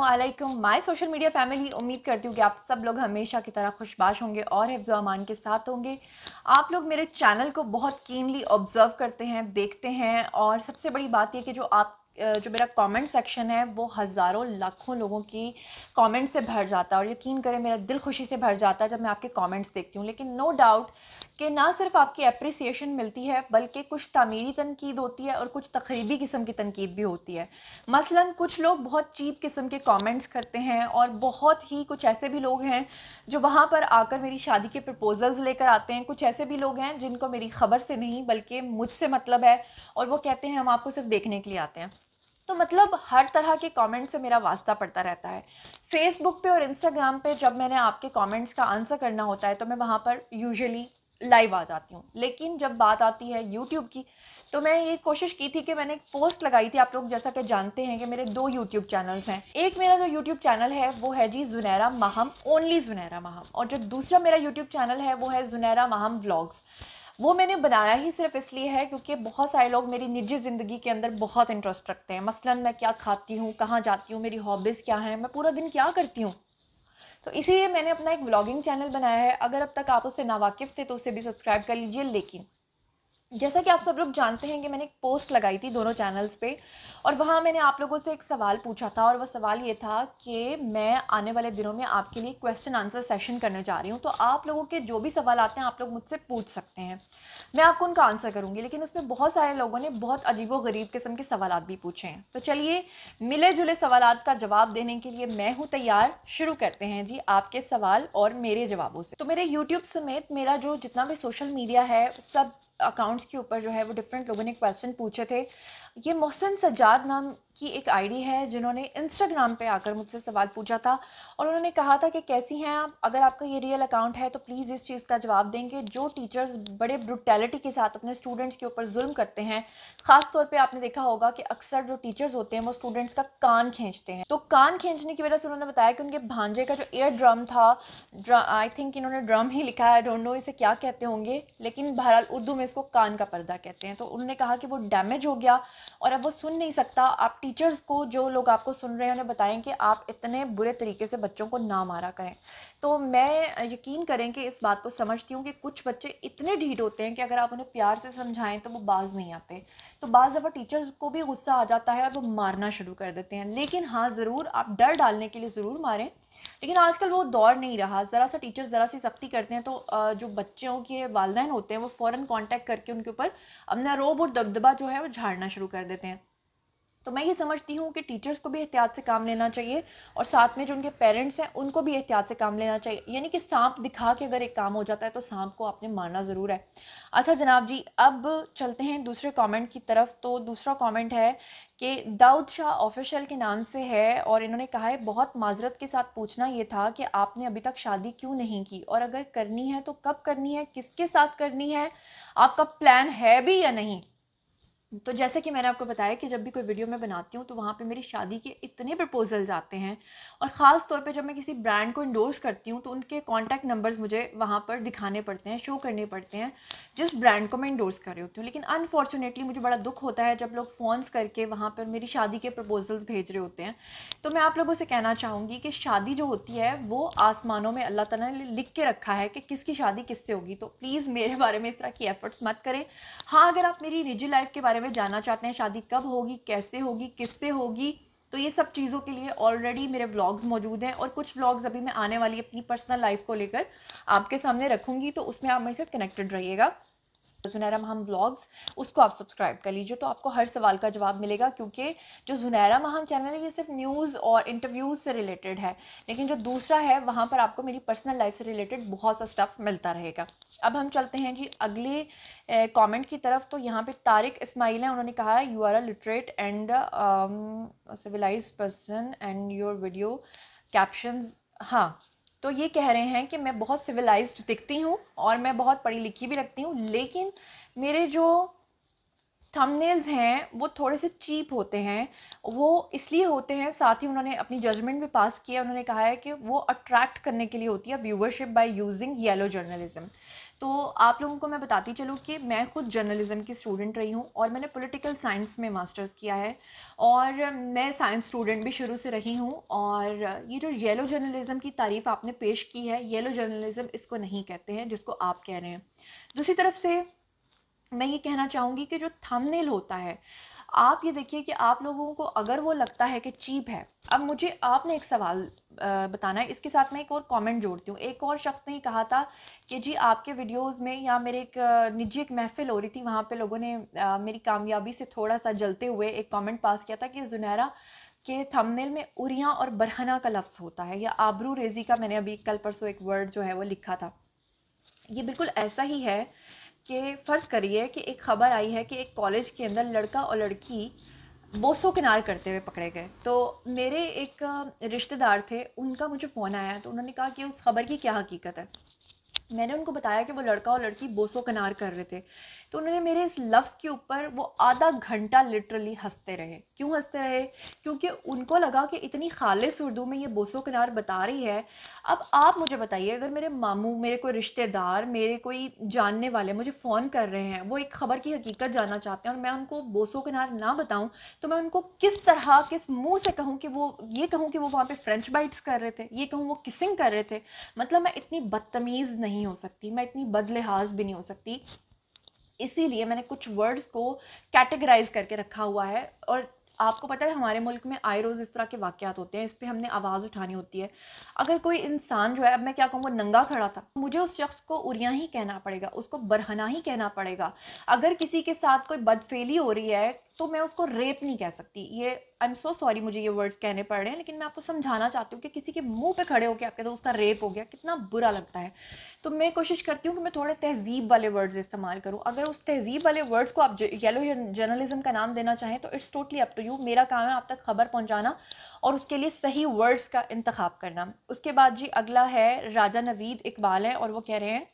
Aslam my social media family उम्मीद करती हूँ कि आप सब लोग हमेशा की तरह खुशबाश होंगे और हिफ्ज़ो अमान के साथ होंगे आप लोग मेरे चैनल को बहुत कीनली ऑब्ज़र्व करते हैं देखते हैं और सबसे बड़ी बात यह कि जो आप जो मेरा कमेंट सेक्शन है वो हज़ारों लाखों लोगों की कमेंट से भर जाता है और यकीन करें मेरा दिल खुशी से भर जाता है जब मैं आपके कमेंट्स देखती हूँ लेकिन नो डाउट कि ना सिर्फ आपकी अप्रिसिएशन मिलती है बल्कि कुछ तमीरी तनकीद होती है और कुछ तकरीबी किस्म की तनकीद भी होती है मसलन कुछ लोग बहुत चीप किस्म के कमेंट्स करते हैं और बहुत ही कुछ ऐसे भी लोग हैं जो वहाँ पर आकर मेरी शादी के प्रपोज़ल्स लेकर आते हैं कुछ ऐसे भी लोग हैं जिनको मेरी खबर से नहीं बल्कि मुझसे मतलब है और वो कहते हैं हम आपको सिर्फ देखने के लिए आते हैं तो मतलब हर तरह के कमेंट से मेरा वास्ता पड़ता रहता है फेसबुक पे और इंस्टाग्राम पे जब मैंने आपके कमेंट्स का आंसर करना होता है तो मैं वहाँ पर यूजुअली लाइव आ जाती हूँ लेकिन जब बात आती है यूट्यूब की तो मैं ये कोशिश की थी कि मैंने एक पोस्ट लगाई थी आप लोग जैसा कि जानते हैं कि मेरे दो यूट्यूब चैनल्स हैं एक मेरा जो यूट्यूब चैनल है वो है जी जुनैरा माहम ओनली जुनैरा माहम और जो दूसरा मेरा यूट्यूब चैनल है वो है जुनैरा माहम व्लॉग्स वो मैंने बनाया ही सिर्फ इसलिए है क्योंकि बहुत सारे लोग मेरी निजी ज़िंदगी के अंदर बहुत इंटरेस्ट रखते हैं मसलन मैं क्या खाती हूँ कहाँ जाती हूँ मेरी हॉबीज़ क्या हैं मैं पूरा दिन क्या करती हूँ तो इसीलिए मैंने अपना एक व्लॉगिंग चैनल बनाया है अगर अब तक आप उससे नावाकिफ़ थे तो उसे भी सब्सक्राइब कर लीजिए लेकिन जैसा कि आप सब लोग जानते हैं कि मैंने एक पोस्ट लगाई थी दोनों चैनल्स पे और वहाँ मैंने आप लोगों से एक सवाल पूछा था और वह सवाल ये था कि मैं आने वाले दिनों में आपके लिए क्वेश्चन आंसर सेशन करने जा रही हूँ तो आप लोगों के जो भी सवाल आते हैं आप लोग मुझसे पूछ सकते हैं मैं आपको उनका आंसर करूँगी लेकिन उसमें बहुत सारे लोगों ने बहुत अजीब गरीब किस्म के सवाल भी पूछे हैं तो चलिए मिले जुले सवाल का जवाब देने के लिए मैं हूँ तैयार शुरू करते हैं जी आपके सवाल और मेरे जवाबों से तो मेरे यूट्यूब समेत मेरा जो जितना भी सोशल मीडिया है सब अकाउंट्स के ऊपर जो है वो डिफरेंट लोगों ने क्वेश्चन पूछे थे ये मोहसिन सजाद नाम की एक आईडी है जिन्होंने इंस्टाग्राम पे आकर मुझसे सवाल पूछा था और उन्होंने कहा था कि कैसी हैं आप अगर आपका ये रियल अकाउंट है तो प्लीज़ इस चीज़ का जवाब देंगे जो टीचर्स बड़े ब्रुटैलिटी के साथ अपने स्टूडेंट्स के ऊपर जुल्म करते हैं ख़ास तौर पे आपने देखा होगा कि अक्सर जो टीचर्स होते हैं वो स्टूडेंट्स का कान खींचते हैं तो कान खींचने की वजह से उन्होंने बताया कि उनके भांजे का जो एयर ड्रम था आई थिंक इन्होंने ड्रम ही लिखा है डोंट नो इसे क्या कहते होंगे लेकिन बहरहाल उर्दू में इसको कान का पर्दा कहते हैं तो उन्होंने कहा कि वो डैमेज हो गया और अब वो सुन नहीं सकता आप टीचर्स को जो लोग आपको सुन रहे हैं उन्हें बताएं कि आप इतने बुरे तरीके से बच्चों को ना मारा करें तो मैं यकीन करें कि इस बात को समझती हूँ कि कुछ बच्चे इतने ढीठ होते हैं कि अगर आप उन्हें प्यार से समझाएं तो वो बाज़ नहीं आते तो बाज़ दफ़ा टीचर्स को भी गुस्सा आ जाता है और वो मारना शुरू कर देते हैं लेकिन हाँ ज़रूर आप डर डालने के लिए ज़रूर मारें लेकिन आजकल वो दौर नहीं रहा ज़रा सा टीचर्स ज़रा सी सख्ती करते हैं तो जो बच्चों के वालदेन होते हैं वो फ़ौर कॉन्टैक्ट करके उनके ऊपर अपना रोब और दबदबा जो है वो झाड़ना शुरू कर देते हैं तो मैं ये समझती हूँ कि टीचर्स को भी एहतियात से काम लेना चाहिए और साथ में जो उनके पेरेंट्स हैं उनको भी एहतियात से काम लेना चाहिए यानी कि सांप दिखा के अगर एक काम हो जाता है तो सांप को आपने मारना ज़रूर है अच्छा जनाब जी अब चलते हैं दूसरे कमेंट की तरफ तो दूसरा कमेंट है कि दाऊद शाह ऑफिशियल के नाम से है और इन्होंने कहा है बहुत माजरत के साथ पूछना ये था कि आपने अभी तक शादी क्यों नहीं की और अगर करनी है तो कब करनी है किसके साथ करनी है आपका प्लान है भी या नहीं तो जैसे कि मैंने आपको बताया कि जब भी कोई वीडियो मैं बनाती हूँ तो वहाँ पे मेरी शादी के इतने प्रपोजल्स आते हैं और ख़ास तौर पे जब मैं किसी ब्रांड को इंडोर्स करती हूँ तो उनके कॉन्टैक्ट नंबर्स मुझे वहाँ पर दिखाने पड़ते हैं शो करने पड़ते हैं जिस ब्रांड को मैं इंडोर्स कर रही होती हूँ लेकिन अनफॉर्चुनेटली मुझे बड़ा दुख होता है जब लोग फ़ोन्स करके वहाँ पर मेरी शादी के प्रपोजल्स भेज रहे होते हैं तो मैं आप लोगों से कहना चाहूँगी कि शादी जो होती है वो आसमानों में अल्लाह तला ने लिख के रखा है कि किसकी शादी किससे होगी तो प्लीज़ मेरे बारे में इस तरह की एफ़र्ट्स मत करें हाँ अगर आप मेरी निजी लाइफ के बारे में जानना चाहते हैं शादी कब होगी कैसे होगी किससे होगी तो ये सब चीज़ों के लिए ऑलरेडी मेरे व्लॉग्स मौजूद हैं और कुछ व्लॉग्स अभी मैं आने वाली अपनी पर्सनल लाइफ को लेकर आपके सामने रखूँगी तो उसमें आप मेरे साथ कनेक्टेड रहिएगा जुनैरा महम ब्लॉग्स उसको आप सब्सक्राइब कर लीजिए तो आपको हर सवाल का जवाब मिलेगा क्योंकि जो जुनैरा महम चैनल है ये सिर्फ न्यूज़ और इंटरव्यूज़ से रिलेटेड है लेकिन जो दूसरा है वहाँ पर आपको मेरी पर्सनल लाइफ से रिलेटेड बहुत सा स्टफ़ मिलता रहेगा अब हम चलते हैं जी अगले कमेंट की तरफ तो यहाँ पे तारिक इस्माइल हैं उन्होंने कहा you are a literate and civilize person and your video caption हाँ तो ये कह रहे हैं कि मैं बहुत सिविलाइज्ड दिखती हूँ और मैं बहुत पढ़ी लिखी भी रखती हूँ लेकिन मेरे जो थंबनेल्स हैं वो थोड़े से चीप होते हैं वो इसलिए होते हैं साथ ही उन्होंने अपनी जजमेंट भी पास किया उन्होंने कहा है कि वो अट्रैक्ट करने के लिए होती है viewership by using yellow journalism तो आप लोगों को मैं बताती चलूँ कि मैं खुद जर्नलिज्म की स्टूडेंट रही हूँ और मैंने पॉलिटिकल साइंस में मास्टर्स किया है और मैं साइंस स्टूडेंट भी शुरू से रही हूँ और ये जो येलो जर्नलिज्म की तारीफ आपने पेश की है येलो जर्नलिज्म इसको नहीं कहते हैं जिसको आप कह रहे हैं दूसरी तरफ से मैं ये कहना चाहूँगी कि जो थंबनेल होता है आप ये देखिए कि आप लोगों को अगर वो लगता है कि चीप है अब मुझे आपने एक सवाल बताना है इसके साथ मैं एक और कमेंट जोड़ती हूँ एक और शख्स ने कहा था कि जी आपके वीडियोस में या मेरे एक निजी एक महफिल हो रही थी वहाँ पे लोगों ने मेरी कामयाबी से थोड़ा सा जलते हुए एक कमेंट पास किया था कि जुनैरा के थमनेल में उरिया और बरहना का लफ्ज़ होता है या आबरू रेजी का मैंने अभी कल परसों एक वर्ड जो है वो लिखा था ये बिल्कुल ऐसा ही है कि फ़र्ज़ करिए कि एक ख़बर आई है कि एक कॉलेज के अंदर लड़का और लड़की बोसो किनार करते हुए पकड़े गए तो मेरे एक रिश्तेदार थे उनका मुझे फ़ोन आया तो उन्होंने कहा कि उस खबर की क्या हकीकत है मैंने उनको बताया कि वो लड़का और लड़की बोसो कनार कर रहे थे तो उन्होंने मेरे इस लफ्ज़ के ऊपर वो आधा घंटा लिटरली हंसते रहे क्यों हंसते रहे क्योंकि उनको लगा कि इतनी ख़ालिश उर्दू में ये बोसो कनार बता रही है अब आप मुझे बताइए अगर मेरे मामू मेरे कोई रिश्तेदार मेरे कोई जानने वाले मुझे फ़ोन कर रहे हैं वो एक ख़बर की हकीकत जानना चाहते हैं और मैं उनको बोसो कनार ना बताऊँ तो मैं उनको किस तरह किस मुँह से कहूँ कि वो ये कहूँ कि वो वहाँ पर फ्रेंच बाइट्स कर रहे थे ये कहूँ वो किसिंग कर रहे थे मतलब मैं इतनी बदतमीज़ नहीं नहीं हो सकती मैं इतनी लिहाज भी नहीं हो सकती इसीलिए मैंने कुछ वर्ड्स को कैटेगराइज करके रखा हुआ है और आपको पता है हमारे मुल्क में आए रोज़ इस तरह के वाक़ात होते हैं इस पर हमने आवाज़ उठानी होती है अगर कोई इंसान जो है अब मैं क्या कहूँ वो नंगा खड़ा था मुझे उस शख्स को उरिया ही कहना पड़ेगा उसको बरहना ही कहना पड़ेगा अगर किसी के साथ कोई बदफेली हो रही है तो मैं उसको रेप नहीं कह सकती ये आई एम सो सॉरी मुझे ये वर्ड्स कहने पड़ रहे हैं लेकिन मैं आपको समझाना चाहती हूँ कि किसी के मुंह पे खड़े होकर आपके दोस्त का रेप हो गया कितना बुरा लगता है तो मैं कोशिश करती हूँ कि मैं थोड़े तहजीब वाले वर्ड्स इस्तेमाल करूँ अगर उस तहजीब वाले वर्ड्स को आप येलो जर्नलिज्म का नाम देना चाहें तो it's totally up to you मेरा काम है आप तक खबर पहुँचाना और उसके लिए सही वर्ड्स का इंतखा करना उसके बाद जी अगला है राजा नवीद इकबाल हैं और वो कह रहे हैं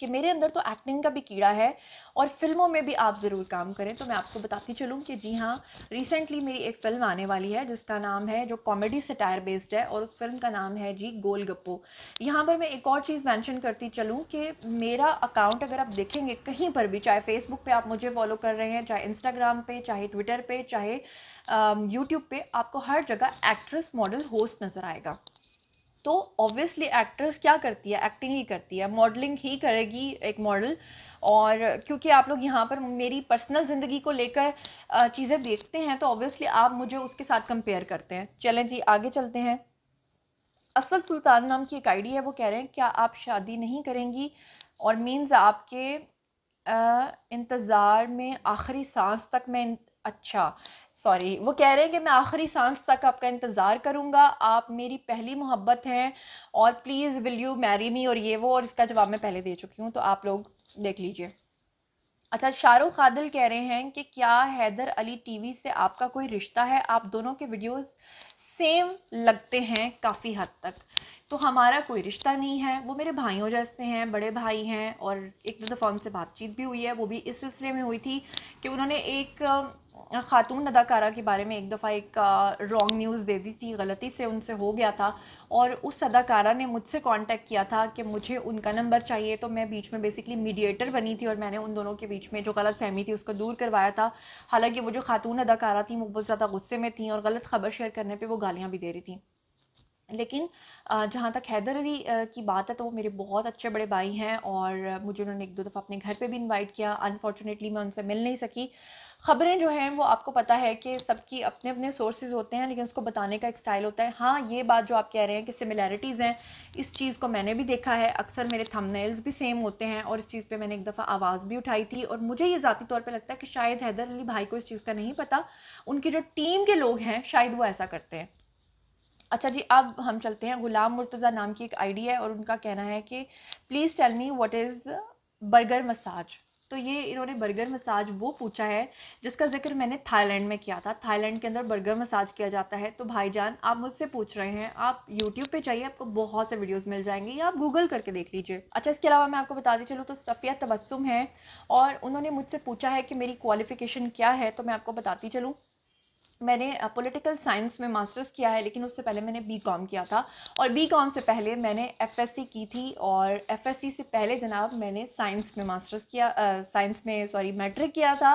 कि मेरे अंदर तो एक्टिंग का भी कीड़ा है और फिल्मों में भी आप ज़रूर काम करें तो मैं आपको बताती चलूँ कि जी हाँ रिसेंटली मेरी एक फ़िल्म आने वाली है जिसका नाम है जो कॉमेडी सटायर बेस्ड है और उस फिल्म का नाम है जी गोल गप्पो यहाँ पर मैं एक और चीज़ मैंशन करती चलूँ कि मेरा अकाउंट अगर आप देखेंगे कहीं पर भी चाहे फेसबुक पर आप मुझे फॉलो कर रहे हैं चाहे इंस्टाग्राम पर चाहे ट्विटर पर चाहे यूट्यूब पर आपको हर जगह एक्ट्रेस मॉडल होस्ट नज़र आएगा तो ऑब्वियसली एक्ट्रेस क्या करती है एक्टिंग ही करती है मॉडलिंग ही करेगी एक मॉडल और क्योंकि आप लोग यहाँ पर मेरी पर्सनल ज़िंदगी को लेकर चीज़ें देखते हैं तो ऑब्वियसली आप मुझे उसके साथ कंपेयर करते हैं चलें जी आगे चलते हैं असल सुल्तान नाम की एक आईडी है वो कह रहे हैं क्या आप शादी नहीं करेंगी और मीन्स आपके इंतज़ार में आखिरी सांस तक मैं अच्छा सॉरी वो कह रहे हैं कि मैं आखिरी सांस तक आपका इंतज़ार करूँगा आप मेरी पहली मोहब्बत हैं और please will you marry me और ये वो और इसका जवाब मैं पहले दे चुकी हूँ तो आप लोग देख लीजिए अच्छा शाहरुख आदिल कह रहे हैं कि क्या हैदर अली टीवी से आपका कोई रिश्ता है आप दोनों के वीडियोस सेम लगते हैं काफ़ी हद तक तो हमारा कोई रिश्ता नहीं है वो मेरे भाइयों जैसे हैं बड़े भाई हैं और एक दो दफ़ा उनसे बातचीत भी हुई है वो भी इस सिलसिले में हुई थी कि उन्होंने एक ख़ातून अदाकारा के बारे में एक दफ़ा एक रॉन्ग न्यूज़ दे दी थी गलती से उनसे हो गया था और उस अदाकारा ने मुझसे कांटेक्ट किया था कि मुझे उनका नंबर चाहिए तो मैं बीच में बेसिकली मीडिएटर बनी थी और मैंने उन दोनों के बीच में जो गलत फहमी थी उसको दूर करवाया था हालांकि वो जो खातून अदाकारा थी वो बहुत ज़्यादा गुस्से में थी और गलत खबर शेयर करने पर वो गालियाँ भी दे रही थी लेकिन जहाँ तक हैदर अली की बात है तो वो मेरे बहुत अच्छे बड़े भाई हैं और मुझे उन्होंने एक दो दफ़ा अपने घर पे भी इनवाइट किया अनफॉर्चुनेटली मैं उनसे मिल नहीं सकी ख़बरें जो हैं वो आपको पता है कि सबकी अपने अपने सोर्सेज होते हैं लेकिन उसको बताने का एक स्टाइल होता है हाँ ये बात जो आप कह रहे हैं कि सिमिलैरिटीज़ हैं इस चीज़ को मैंने भी देखा है अक्सर मेरे थंबनेल्स भी सेम होते हैं और इस चीज़ पर मैंने एक दफ़ा आवाज़ भी उठाई थी और मुझे ये ज़ाती तौर पर लगता है कि शायद हैदर अली भाई को इस चीज़ का नहीं पता उनकी जो टीम के लोग हैं शायद वो ऐसा करते हैं अच्छा जी अब हम चलते हैं ग़ुलाम मुर्तज़ा नाम की एक आईडी है और उनका कहना है कि please tell me what is burger massage तो ये इन्होंने बर्गर मसाज वो पूछा है जिसका जिक्र मैंने थाईलैंड में किया था थाईलैंड के अंदर बर्गर मसाज किया जाता है तो भाईजान आप मुझसे पूछ रहे हैं आप यूट्यूब पे चाहिए आपको बहुत से वीडियोस मिल जाएंगे या आप गूगल करके देख लीजिए अच्छा इसके अलावा मैं आपको बताती चलूँ तो सफ़िया तबस्सुम है और उन्होंने मुझसे पूछा है कि मेरी क्वालिफ़िकेशन क्या है तो मैं आपको बताती चलूँ मैंने पॉलिटिकल साइंस में मास्टर्स किया है लेकिन उससे पहले मैंने बी कॉम किया था और बी कॉम से पहले मैंने एफ एस सी की थी और एफ एस सी से पहले जनाब मैंने साइंस में मास्टर्स किया साइंस में सॉरी मैट्रिक किया था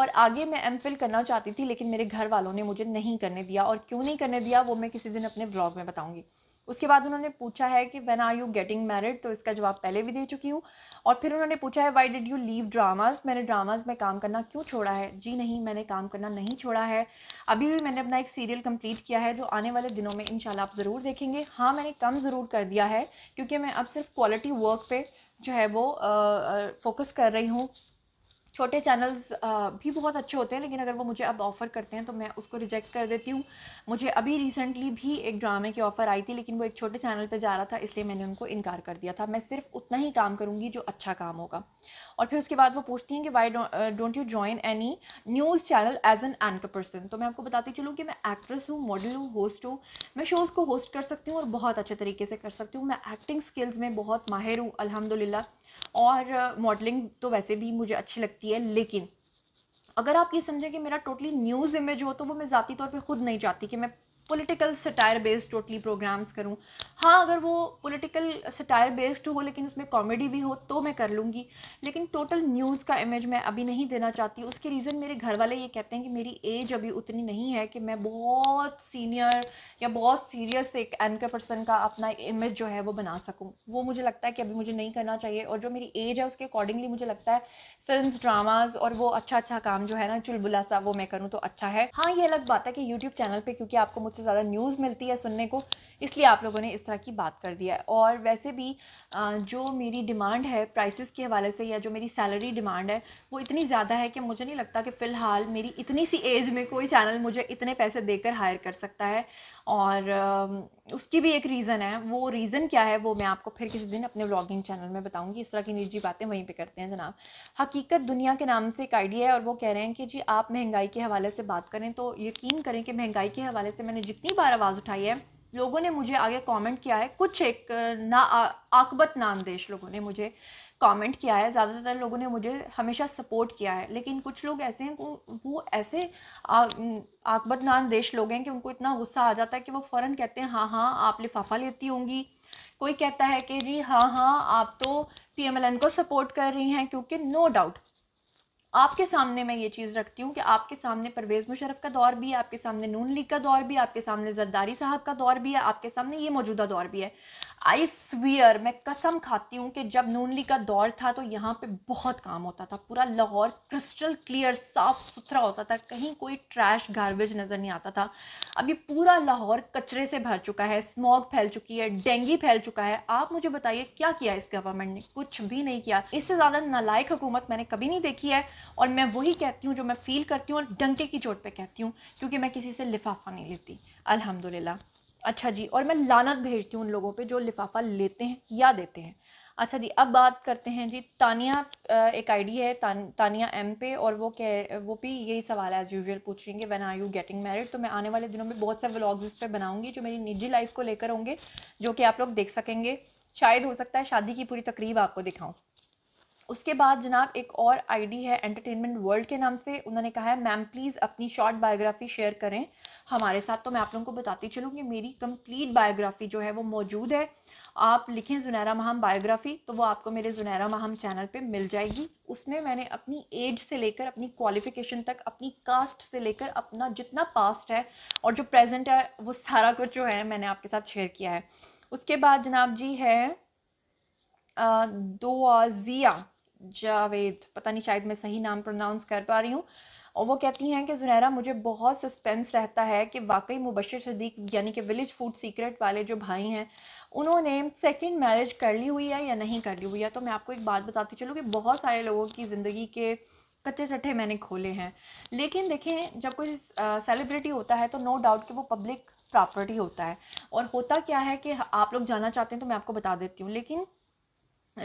और आगे मैं एम फिल करना चाहती थी लेकिन मेरे घर वालों ने मुझे नहीं करने दिया और क्यों नहीं करने दिया वो मैं किसी दिन अपने ब्लॉग में बताऊँगी उसके बाद उन्होंने पूछा है कि when are you getting married तो इसका जवाब पहले भी दे चुकी हूँ और फिर उन्होंने पूछा है why did you leave dramas मैंने ड्रामास में काम करना क्यों छोड़ा है जी नहीं मैंने काम करना नहीं छोड़ा है अभी भी मैंने अपना एक सीरियल कंप्लीट किया है जो आने वाले दिनों में इन आप ज़रूर देखेंगे हाँ मैंने कम ज़रूर कर दिया है क्योंकि मैं अब सिर्फ क्वालिटी वर्क पर जो है वो फोकस कर रही हूँ छोटे चैनल्स भी बहुत अच्छे होते हैं लेकिन अगर वो मुझे अब ऑफ़र करते हैं तो मैं उसको रिजेक्ट कर देती हूँ मुझे अभी रिसेंटली भी एक ड्रामे की ऑफ़र आई थी लेकिन वो एक छोटे चैनल पर जा रहा था इसलिए मैंने उनको इनकार कर दिया था मैं सिर्फ उतना ही काम करूँगी जो अच्छा काम होगा और फिर उसके बाद वो पूछती हैं कि why don't you join any news channel as an anchor person तो मैं आपको बताती चलूँ कि मैं एक्ट्रेस हूँ मॉडल हूँ होस्ट हूँ मैं शोज़ को होस्ट कर सकती हूँ और बहुत अच्छे तरीके से कर सकती हूँ मैं एक्टिंग स्किल्स में बहुत माहिर हूँ अलहमदिल्ला और मॉडलिंग uh, तो वैसे भी मुझे अच्छी लगती है लेकिन अगर आप ये समझें कि मेरा टोटली न्यूज़ इमेज हो तो वो मैं ज़ाती तौर पे खुद नहीं चाहती कि मैं political satire based totally programmes करूँ हाँ अगर वो पॉलिटिकल सटायर बेस्ड हो लेकिन उसमें कॉमेडी भी हो तो मैं कर लूँगी लेकिन टोटल न्यूज़ का इमेज मैं अभी नहीं देना चाहती उसके रीज़न मेरे घर वाले ये कहते हैं कि मेरी एज अभी उतनी नहीं है कि मैं बहुत सीनियर या बहुत सीरियस एक एंकर पर्सन का अपना इमेज जो है वो बना सकूँ वो मुझे लगता है कि अभी मुझे नहीं करना चाहिए और जो मेरी एज है उसके अकॉर्डिंगली मुझे लगता है फिल्म ड्रामाज और वो अच्छा अच्छा काम जो है ना चुलबुला सा वो मैं करूँ तो अच्छा है हाँ ये अलग बात है कि यूट्यूब चैनल पर क्योंकि आपको मुझसे ज़्यादा न्यूज़ मिलती है सुनने को इसलिए आप लोगों ने इस तरह की बात कर दिया है और वैसे भी जो मेरी डिमांड है प्राइसेस के हवाले से या जो मेरी सैलरी डिमांड है वो इतनी ज़्यादा है कि मुझे नहीं लगता कि फ़िलहाल मेरी इतनी सी एज में कोई चैनल मुझे इतने पैसे देकर हायर कर सकता है और उसकी भी एक रीज़न है वो रीज़न क्या है वो मैं आपको फिर किसी दिन अपने व्लॉगिंग चैनल में बताऊँगी इस तरह की निजी बातें वहीं पर करते हैं जनाब हकीकत दुनिया के नाम से एक आइडिया है और वो कह रहे हैं कि जी आप महंगाई के हवाले से बात करें तो यकीन करें कि महंगाई के हवाले से मैंने जितनी बार आवाज़ उठाई है लोगों ने मुझे आगे कमेंट किया है कुछ एक ना आकबत देश लोगों ने मुझे कमेंट किया है ज़्यादातर लोगों ने मुझे हमेशा सपोर्ट किया है लेकिन कुछ लोग ऐसे हैं वो ऐसे आकबत देश लोग हैं कि उनको इतना गुस्सा आ जाता है कि वो फ़ौर कहते हैं हाँ हाँ आप लिफाफा लेती होंगी कोई कहता है कि जी हाँ हाँ आप तो पीएमएलएन को सपोर्ट कर रही हैं क्योंकि नो डाउट आपके सामने मैं ये चीज़ रखती हूँ कि आपके सामने परवेज़ मुशरफ का दौर भी है आपके सामने नून लीग का दौर भी है आपके सामने जरदारी साहब का दौर भी है आपके सामने ये मौजूदा दौर भी है आई स्वीयर मैं कसम खाती हूँ कि जब नून लीग का दौर था तो यहाँ पे बहुत काम होता था पूरा लाहौर क्रिस्टल क्लियर साफ सुथरा होता था कहीं कोई ट्रैश गार्बेज नज़र नहीं आता था अब ये पूरा लाहौर कचरे से भर चुका है स्मॉग फैल चुकी है डेंगी फैल चुका है आप मुझे बताइए क्या किया इस गवर्नमेंट ने कुछ भी नहीं किया इससे ज़्यादा नालायक हुकूमत मैंने कभी नहीं देखी है और मैं वही कहती हूँ जो मैं फ़ील करती हूँ और डंके की चोट पे कहती हूँ क्योंकि मैं किसी से लिफाफा नहीं लेती अल्हम्दुलिल्लाह अच्छा जी और मैं लानत भेजती हूँ उन लोगों पे जो लिफाफा लेते हैं या देते हैं अच्छा जी अब बात करते हैं जी तानिया एक आईडी है तान, तानिया एम पे और वो कह वो भी यही सवाल एज़ यूजुअल है when are you getting married तो मैं आने वाले दिनों में बहुत से व्लॉग्स इस पर बनाऊंगी जो मेरी निजी लाइफ को लेकर होंगे जो कि आप लोग देख सकेंगे शायद हो सकता है शादी की पूरी तकरीब आपको दिखाऊँ उसके बाद जनाब एक और आईडी है एंटरटेनमेंट वर्ल्ड के नाम से उन्होंने कहा है मैम प्लीज़ अपनी शॉर्ट बायोग्राफी शेयर करें हमारे साथ तो मैं आप लोगों को बताती चलूँ कि मेरी कंप्लीट बायोग्राफी जो है वो मौजूद है आप लिखें जुनैरा महम बायोग्राफी तो वो आपको मेरे जुनैरा महम चैनल पे मिल जाएगी उसमें मैंने अपनी एज से लेकर अपनी क्वालिफिकेशन तक अपनी कास्ट से लेकर अपना जितना पास्ट है और जो प्रेजेंट है वो सारा कुछ जो है मैंने आपके साथ शेयर किया है उसके बाद जनाब जी है दो जिया जावेद पता नहीं शायद मैं सही नाम प्रोनाउंस कर पा रही हूँ और वो कहती हैं कि जुनैरा मुझे बहुत सस्पेंस रहता है कि वाकई मुबशर सदीक यानी कि विलेज फूड सीक्रेट वाले जो भाई हैं उन्होंने सेकंड मैरिज कर ली हुई है या नहीं कर ली हुई है तो मैं आपको एक बात बताती चलूँ कि बहुत सारे लोगों की ज़िंदगी के कच्चे चट्ठे मैंने खोले हैं लेकिन देखें जब कोई सेलिब्रिटी होता है तो नो डाउट कि वो पब्लिक प्रॉपर्टी होता है और होता क्या है कि आप लोग जाना चाहते हैं तो मैं आपको बता देती हूँ लेकिन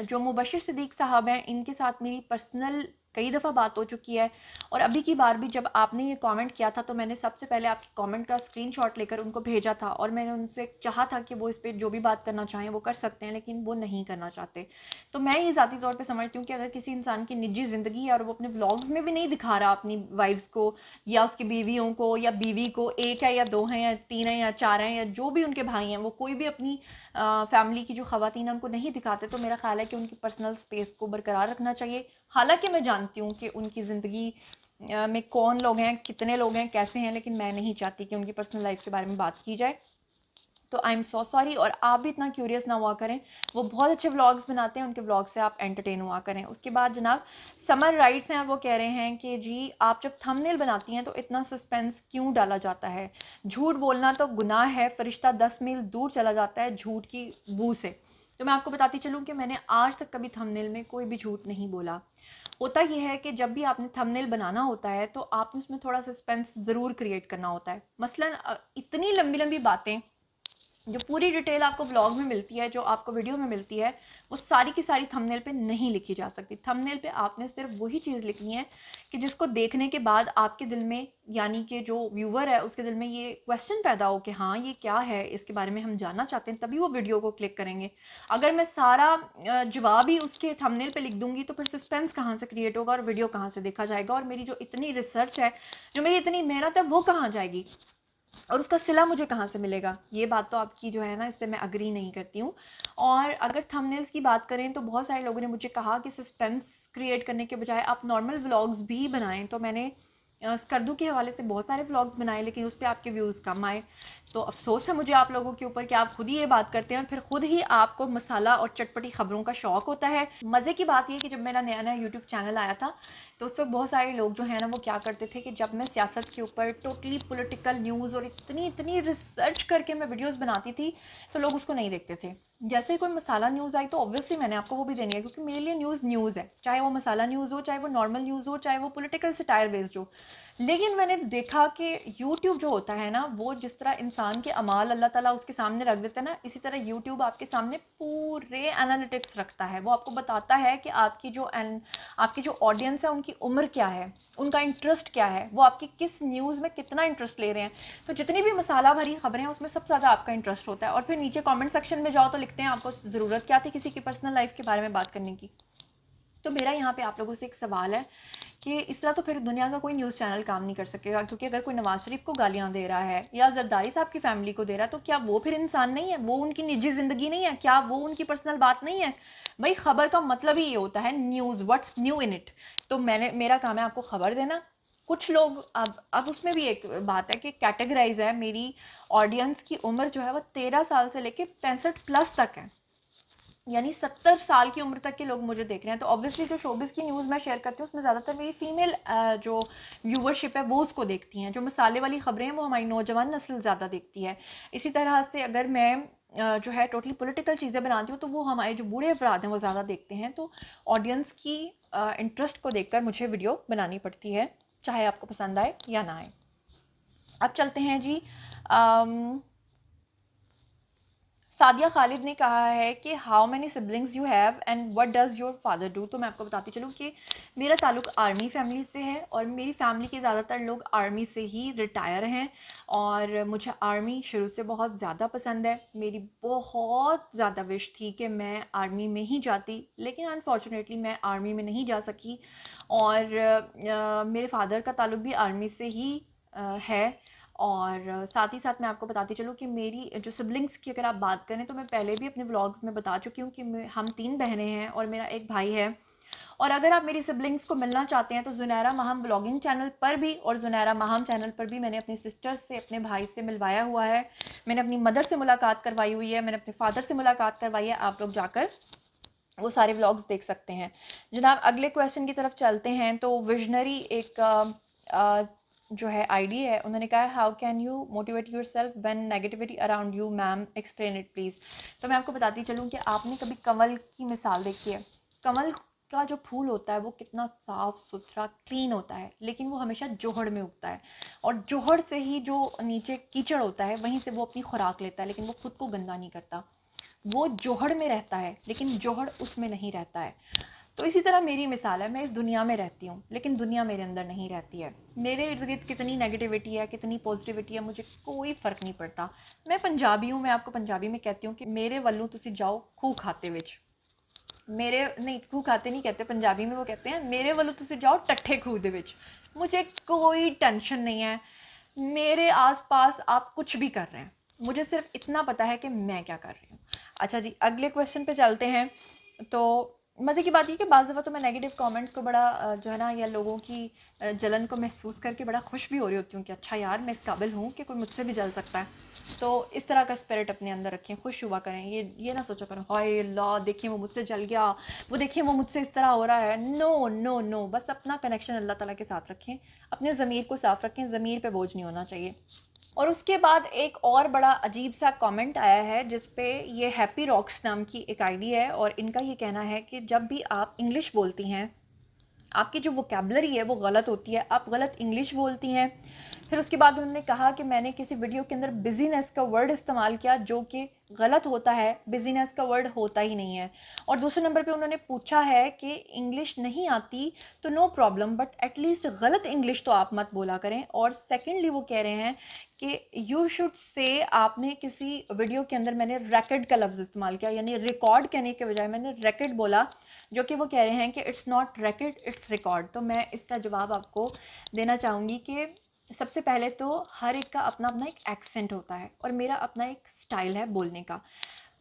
जो मुबशर सदीक साहब हैं इनके साथ मेरी पर्सनल कई दफ़ा बात हो चुकी है और अभी की बार भी जब आपने ये कमेंट किया था तो मैंने सबसे पहले आपके कमेंट का स्क्रीनशॉट लेकर उनको भेजा था और मैंने उनसे चाहा था कि वो इस पर जो भी बात करना चाहें वो कर सकते हैं लेकिन वो नहीं करना चाहते तो मैं ये ज़ाती तौर पर समझती हूँ कि अगर किसी इंसान की निजी ज़िंदगी है और वो अपने ब्लॉग्स में भी नहीं दिखा रहा अपनी वाइफ्स को या उसकी बीवियों को या बीवी को एक है या दो हैं या तीन हैं या चार हैं या जो भी उनके भाई हैं वो कोई भी अपनी फैमिली की जो खातन है उनको नहीं दिखाते तो मेरा ख्याल है कि उनकी पर्सनल स्पेस को बरकरार रखना चाहिए हालाँकि मैं जान जानती हूँ कि उनकी ज़िंदगी में कौन लोग हैं कितने लोग हैं कैसे हैं लेकिन मैं नहीं चाहती कि उनकी पर्सनल लाइफ के बारे में बात की जाए तो आई एम सो सॉरी और आप भी इतना क्यूरियस ना हुआ करें वो बहुत अच्छे व्लॉग्स बनाते हैं उनके व्लॉग से आप एंटरटेन हुआ करें उसके बाद जनाब समर राइट्स हैं वो कह रहे हैं कि जी आप जब थंबनेल बनाती हैं तो इतना सस्पेंस क्यों डाला जाता है झूठ बोलना तो गुनाह है फरिश्ता दस मील दूर चला जाता है झूठ की बू से तो मैं आपको बताती चलूँ कि मैंने आज तक कभी थमनेल में कोई भी झूठ नहीं बोला होता यह है कि जब भी आपने थंबनेल बनाना होता है तो आपने उसमें थोड़ा सस्पेंस ज़रूर क्रिएट करना होता है मसलन इतनी लंबी लंबी बातें जो पूरी डिटेल आपको ब्लॉग में मिलती है जो आपको वीडियो में मिलती है वो सारी की सारी थंबनेल पे नहीं लिखी जा सकती थंबनेल पे आपने सिर्फ वही चीज़ लिखनी है कि जिसको देखने के बाद आपके दिल में यानी कि जो व्यूवर है उसके दिल में ये क्वेश्चन पैदा हो कि हाँ ये क्या है इसके बारे में हम जानना चाहते हैं तभी वो वीडियो को क्लिक करेंगे अगर मैं सारा जवाब ही उसके थमनेल पर लिख दूंगी तो फिर सस्पेंस कहाँ से क्रिएट होगा और वीडियो कहाँ से देखा जाएगा और मेरी जो इतनी रिसर्च है जो मेरी इतनी मेहनत है वो कहाँ जाएगी और उसका सिला मुझे कहाँ से मिलेगा ये बात तो आपकी जो है ना इससे मैं अग्री नहीं करती हूँ और अगर थंबनेल्स की बात करें तो बहुत सारे लोगों ने मुझे कहा कि सस्पेंस क्रिएट करने के बजाय आप नॉर्मल व्लॉग्स भी बनाएं तो मैंने स्कर्दू के हवाले से बहुत सारे व्लॉग्स बनाए लेकिन उस पर आपके व्यूज़ कम आए तो अफसोस है मुझे आप लोगों के ऊपर कि आप खुद ही ये बात करते हैं और फिर खुद ही आपको मसाला और चटपटी खबरों का शौक होता है मज़े की बात यह कि जब मेरा नया नया यूट्यूब चैनल आया था तो उस वक्त बहुत सारे लोग जो है ना वो क्या करते थे कि जब मैं सियासत के ऊपर टोटली पॉलिटिकल न्यूज़ और इतनी इतनी रिसर्च करके मैं वीडियोज़ बनाती थी तो लोग उसको नहीं देखते थे जैसे कोई मसाला न्यूज़ आई तो ऑब्वियसली मैंने आपको वो भी देनी है क्योंकि मेरे लिए न्यूज़ न्यूज़ है चाहे वो मसाला न्यूज़ हो चाहे वो नॉर्मल न्यूज़ हो चाहे वो पोलिटिकल सटायर बेस्ड हो लेकिन मैंने देखा कि यूट्यूब जो होता है ना वो जिस तरह इंसान इंसान के अमाल अल्लाह ताला उसके सामने रख देते हैं ना इसी तरह यूट्यूब आपके सामने पूरे एनालिटिक्स रखता है वो आपको बताता है कि आपकी जो एन आपकी जो ऑडियंस है उनकी उम्र क्या है उनका इंटरेस्ट क्या है वो आपकी किस न्यूज़ में कितना इंटरेस्ट ले रहे हैं तो जितनी भी मसाला भरी खबरें हैं उसमें सबसे ज़्यादा आपका इंटरेस्ट होता है और फिर नीचे कॉमेंट सेक्शन में जाओ तो लिखते हैं आपको ज़रूरत क्या थी किसी की पर्सनल लाइफ के बारे में बात करने की तो मेरा यहाँ पे आप लोगों से एक सवाल है कि इस तरह तो फिर दुनिया का कोई न्यूज़ चैनल काम नहीं कर सकेगा क्योंकि अगर कोई नवाज़ शरीफ को गालियाँ दे रहा है या जरदारी साहब की फैमिली को दे रहा है तो क्या वो फिर इंसान नहीं है वो उनकी निजी ज़िंदगी नहीं है क्या वो उनकी पर्सनल बात नहीं है भाई खबर का मतलब ही ये होता है news what's new in it तो मैंने मेरा काम है आपको खबर देना कुछ लोग अब अब उसमें भी एक बात है कि कैटेगराइज है मेरी ऑडियंस की उम्र जो है वो तेरह साल से लेके पैंसठ प्लस तक है यानी सत्तर साल की उम्र तक के लोग मुझे देख रहे हैं तो ऑब्वियसली जो शोबिस की न्यूज़ मैं शेयर करती हूँ उसमें ज़्यादातर मेरी फीमेल जो व्यूवरशिप है वो उसको देखती हैं जो मसाले वाली खबरें हैं वो हमारी नौजवान नस्ल ज़्यादा देखती है इसी तरह से अगर मैं जो है टोटली पॉलिटिकल चीज़ें बनाती हूँ तो वो हमारे जो बूढ़े अफराद हैं वो ज़्यादा देखते हैं तो ऑडियंस की इंटरेस्ट को देखकर मुझे वीडियो बनानी पड़ती है चाहे आपको पसंद आए या ना आए अब चलते हैं जी आम, सादिया खालिद ने कहा है कि how many siblings you have and what does your father do तो मैं आपको बताती चलूँ कि मेरा ताल्लुक आर्मी फैमिली से है और मेरी फैमिली के ज़्यादातर लोग आर्मी से ही रिटायर हैं और मुझे आर्मी शुरू से बहुत ज़्यादा पसंद है मेरी बहुत ज़्यादा विश थी कि मैं आर्मी में ही जाती लेकिन अनफॉर्चुनेटली मैं आर्मी में नहीं जा सकी और आ, मेरे फादर का ताल्लुक भी आर्मी से ही आ, है और साथ ही साथ मैं आपको बताती चलूँ कि मेरी जो सिबलिंग्स की अगर आप बात करें तो मैं पहले भी अपने ब्लॉग्स में बता चुकी हूँ कि हम तीन बहनें हैं और मेरा एक भाई है और अगर आप मेरी सिबलिंग्स को मिलना चाहते हैं तो जुनैरा माहम ब्लॉगिंग चैनल पर भी और जुनैरा माहम चैनल पर भी मैंने अपने सिस्टर से अपने भाई से मिलवाया हुआ है मैंने अपनी मदर से मुलाकात करवाई हुई है मैंने अपने फादर से मुलाकात करवाई है आप लोग जाकर वो सारे व्लॉग्स देख सकते हैं जनाब अगले क्वेश्चन की तरफ चलते हैं तो विजनरी एक आ, आ, जो है आईडी है उन्होंने कहा how can you motivate yourself when negativity around you ma'am explain it please तो मैं आपको बताती चलूँ कि आपने कभी कमल की मिसाल देखी है कमल का जो फूल होता है वो कितना साफ़ सुथरा क्लीन होता है लेकिन वो हमेशा जोहड़ में उगता है और जोहड़ से ही जो नीचे कीचड़ होता है वहीं से वो अपनी खुराक लेता है लेकिन वो खुद को गंदा नहीं करता वो जोहड़ में रहता है लेकिन जोहड़ उसमें नहीं रहता है तो इसी तरह मेरी मिसाल है मैं इस दुनिया में रहती हूँ लेकिन दुनिया मेरे अंदर नहीं रहती है मेरे इर्द गिर्द कितनी नेगेटिविटी है कितनी पॉजिटिविटी है मुझे कोई फ़र्क नहीं पड़ता मैं पंजाबी हूँ मैं आपको पंजाबी में कहती हूँ कि मेरे वालों तुम जाओ खूह खाते विच मेरे नहीं खूह खाते नहीं कहते पंजाबी में वो कहते हैं मेरे वालों तुम जाओ टट्ठे खूह के बिच मुझे कोई टेंशन नहीं है मेरे आसपास आप कुछ भी कर रहे हैं मुझे सिर्फ इतना पता है कि मैं क्या कर रही हूँ अच्छा जी अगले क्वेश्चन पे चलते हैं तो मज़े की बात यह कि बाज़ दफ़ा तो मैं नेगेटिव कमेंट्स को बड़ा जो है ना या लोगों की जलन को महसूस करके बड़ा खुश भी हो रही होती हूँ कि अच्छा यार मैं इस काबिल हूँ कि कोई मुझसे भी जल सकता है तो इस तरह का स्पिरिट अपने अंदर रखें खुश हुआ करें ये ये ना सोचा करें हाय ला देखिए वो मुझसे जल गया वो देखिए वो मुझसे इस तरह हो रहा है नो नो नो बस अपना कनेक्शन अल्लाह तला के साथ रखें अपने ज़मीर को साफ़ रखें ज़मीर पर बोझ नहीं होना चाहिए और उसके बाद एक और बड़ा अजीब सा कमेंट आया है जिस पे ये हैप्पी रॉक्स नाम की एक आईडी है और इनका ये कहना है कि जब भी आप इंग्लिश बोलती हैं आपकी जो वोकेबलरी है वो गलत होती है आप गलत इंग्लिश बोलती हैं फिर उसके बाद उन्होंने कहा कि मैंने किसी वीडियो के अंदर बिजीनेस का वर्ड इस्तेमाल किया जो कि गलत होता है बिजीनेस का वर्ड होता ही नहीं है और दूसरे नंबर पे उन्होंने पूछा है कि इंग्लिश नहीं आती तो नो प्रॉब्लम बट एटलीस्ट गलत इंग्लिश तो आप मत बोला करें और सेकेंडली वो कह रहे हैं कि यू शुड से आपने किसी वीडियो के अंदर मैंने रैकेट का लफ्ज़ इस्तेमाल किया यानी रिकॉर्ड कहने के बजाय मैंने रैकेट बोला जो कि वो कह रहे हैं कि it's not racket it's record तो मैं इसका जवाब आपको देना चाहूँगी कि सबसे पहले तो हर एक का अपना अपना एक एक्सेंट होता है और मेरा अपना एक स्टाइल है बोलने का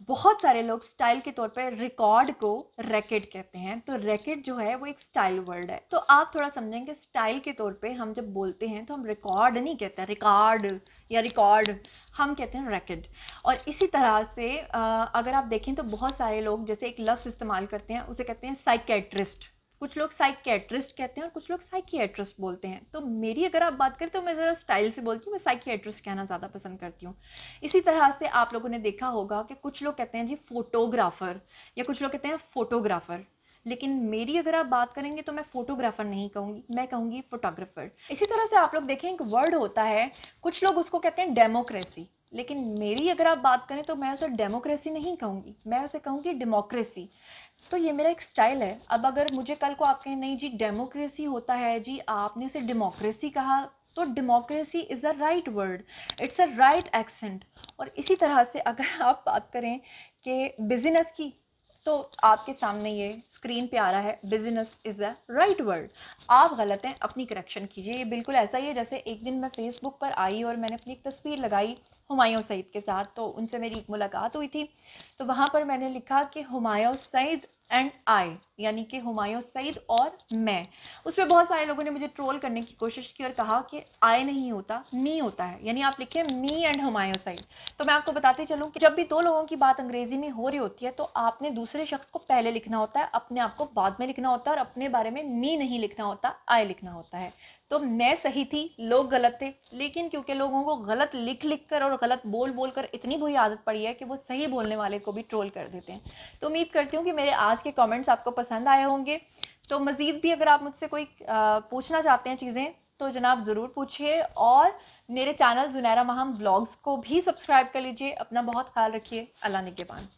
बहुत सारे लोग स्टाइल के तौर पर रिकॉर्ड को रैकेट कहते हैं तो रैकेट जो है वो एक स्टाइल वर्ड है तो आप थोड़ा समझेंगे स्टाइल के तौर पे हम जब बोलते हैं तो हम रिकॉर्ड नहीं कहते रिकॉर्ड या रिकॉर्ड हम कहते हैं रैकेट और इसी तरह से अगर आप देखें तो बहुत सारे लोग जैसे एक लफ्ज़ इस्तेमाल करते हैं उसे कहते हैं साइकेट्रिस्ट कुछ लोग साइकेट्रिस्ट कहते हैं और कुछ लोग साइकियाट्रिस्ट बोलते हैं तो मेरी अगर आप बात करें तो मैं ज़रा स्टाइल से बोलती हूँ मैं साइकियाट्रिस्ट कहना ज़्यादा पसंद करती हूँ इसी तरह से आप लोगों ने देखा होगा कि कुछ लोग कहते हैं जी फोटोग्राफ़र या कुछ लोग कहते हैं फ़ोटोग्राफ़र लेकिन मेरी अगर आप बात करेंगे तो मैं फ़ोटोग्राफ़र नहीं कहूँगी मैं कहूँगी फ़ोटोग्राफ़र इसी तरह से आप लोग देखें एक वर्ड होता है कुछ लोग उसको कहते हैं डेमोक्रेसी लेकिन मेरी अगर आप बात करें तो मैं उसे डेमोक्रेसी नहीं कहूँगी मैं उसे कहूँगी डेमोक्रेसी तो ये मेरा एक स्टाइल है अब अगर मुझे कल को आप कहें नहीं जी डेमोक्रेसी होता है जी आपने उसे डेमोक्रेसी कहा तो democracy is a right word it's a right accent और इसी तरह से अगर आप बात करें कि बिज़नेस की तो आपके सामने ये स्क्रीन पे आ रहा है business is a right word आप गलत हैं अपनी करेक्शन कीजिए ये बिल्कुल ऐसा ही है जैसे एक दिन मैं फेसबुक पर आई और मैंने अपनी एक तस्वीर लगाई हुमायूं सईद के साथ तो उनसे मेरी मुलाकात हुई थी तो वहाँ पर मैंने लिखा कि हुमायूं सईद एंड आई यानी कि हुमायूं सईद और मैं उस पर बहुत सारे लोगों ने मुझे ट्रोल करने की कोशिश की और कहा कि आई नहीं होता मी होता है यानी आप लिखिए मी एंड हुमायूं सईद तो मैं आपको बताते चलूँ कि जब भी दो लोगों की बात अंग्रेजी में हो रही होती है तो आपने दूसरे शख्स को पहले लिखना होता है अपने आप को बाद में लिखना होता है और अपने बारे में मी नहीं लिखना होता आई लिखना होता है तो मैं सही थी लोग गलत थे लेकिन क्योंकि लोगों को गलत लिख लिख कर और गलत बोल बोल कर इतनी बुरी आदत पड़ी है कि वो सही बोलने वाले को भी ट्रोल कर देते हैं तो उम्मीद करती हूँ कि मेरे आज आज के कमेंट्स आपको पसंद आए होंगे तो मज़ीद भी अगर आप मुझसे कोई पूछना चाहते हैं चीज़ें तो जनाब ज़रूर पूछिए और मेरे चैनल जुनैरा महम व्लॉग्स को भी सब्सक्राइब कर लीजिए अपना बहुत ख्याल रखिए अल्लाह ने के पान